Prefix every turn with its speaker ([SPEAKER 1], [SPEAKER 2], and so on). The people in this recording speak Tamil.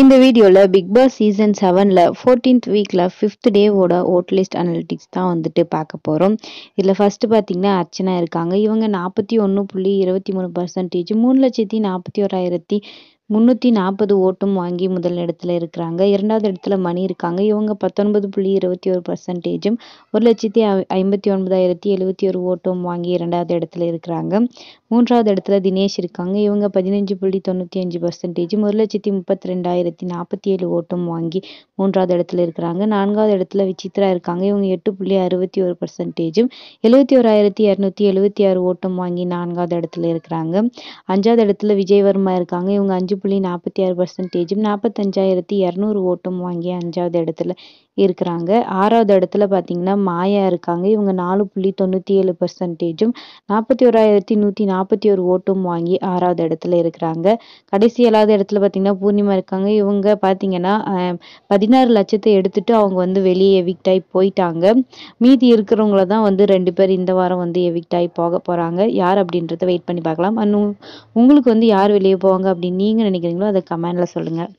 [SPEAKER 1] இந்த வீடியோவில் பிக் பாஸ் சீசன் செவனில் ஃபோர்டீன்த் வீக்கில் ஃபிஃப்த் டேவோட ஓட்லிஸ்ட் அனலிட்டிக்ஸ் தான் வந்துட்டு பார்க்க போகிறோம் இதில் ஃபஸ்ட்டு பார்த்திங்கன்னா அர்ச்சனா இருக்காங்க இவங்க நாற்பத்தி ஒன்று புள்ளி இருபத்தி மூணு பர்சன்டேஜ் மூணு லட்சத்தி நாற்பத்தி ஓராயிரத்தி முந்நூற்றி நாற்பது ஓட்டும் வாங்கி முதல் இடத்துல இருக்கிறாங்க இரண்டாவது இடத்துல மணி இருக்காங்க இவங்க பத்தொன்பது புள்ளி இருபத்தி ஒரு பர்சன்டேஜும் ஒரு லட்சத்தி ஐம்பத்தி ஒன்பதாயிரத்தி எழுபத்தி ஒரு ஓட்டும் வாங்கி இரண்டாவது இடத்துல இருக்கிறாங்க மூன்றாவது இடத்துல தினேஷ் இருக்காங்க இவங்க பதினஞ்சு புள்ளி தொண்ணூற்றி அஞ்சு பர்சன்டேஜும் ஒரு லட்சத்தி முப்பத்தி ரெண்டாயிரத்தி நாற்பத்தி ஏழு ஓட்டும் வாங்கி மூன்றாவது இடத்துல இருக்கிறாங்க நான்காவது இடத்துல விசித்ரா இருக்காங்க இவங்க எட்டு புள்ளி அறுபத்தி ஒரு பர்சன்டேஜும் எழுபத்தி ஓராயிரத்தி இரநூத்தி எழுபத்தி ஆறு ஓட்டம் வாங்கி நான்காவது இடத்துல இருக்கிறாங்க அஞ்சாவது இடத்துல விஜய் வர்மா இருக்காங்க இவங்க அஞ்சு புள்ளி நாற்பத்தி ஆறு பர்சன்டேஜும் நாற்பத்தஞ்சாயிரத்தி இரநூறு ஓட்டும் வாங்கி அஞ்சாவது இடத்துல இருக்கிறாங்க ஆறாவது இடத்துல பார்த்தீங்கன்னா மாயா இருக்காங்க இவங்க நாலு புள்ளி தொண்ணூற்றி ஏழு பர்சன்டேஜும் நாற்பத்தி ஓராயிரத்தி நூற்றி நாற்பத்தி ஒரு ஓட்டும் வாங்கி ஆறாவது இடத்துல இருக்கிறாங்க கடைசி ஏழாவது இடத்துல பார்த்தீங்கன்னா பூர்ணிமா இருக்காங்க இவங்க பார்த்தீங்கன்னா பதினாறு லட்சத்தை எடுத்துட்டு அவங்க வந்து வெளியே எவிக்ட் ஆகி போயிட்டாங்க மீதி இருக்கிறவங்கள தான் வந்து ரெண்டு பேர் இந்த வாரம் வந்து எவிக்ட் ஆகி போக போகிறாங்க யார் அப்படின்றத வெயிட் பண்ணி பார்க்கலாம் அண்ட் உங்களுக்கு வந்து யார் வெளியே போவாங்க அப்படின்னு நீங்கள் நினைக்கிறீங்களோ அதை கமெண்டில் சொல்லுங்கள்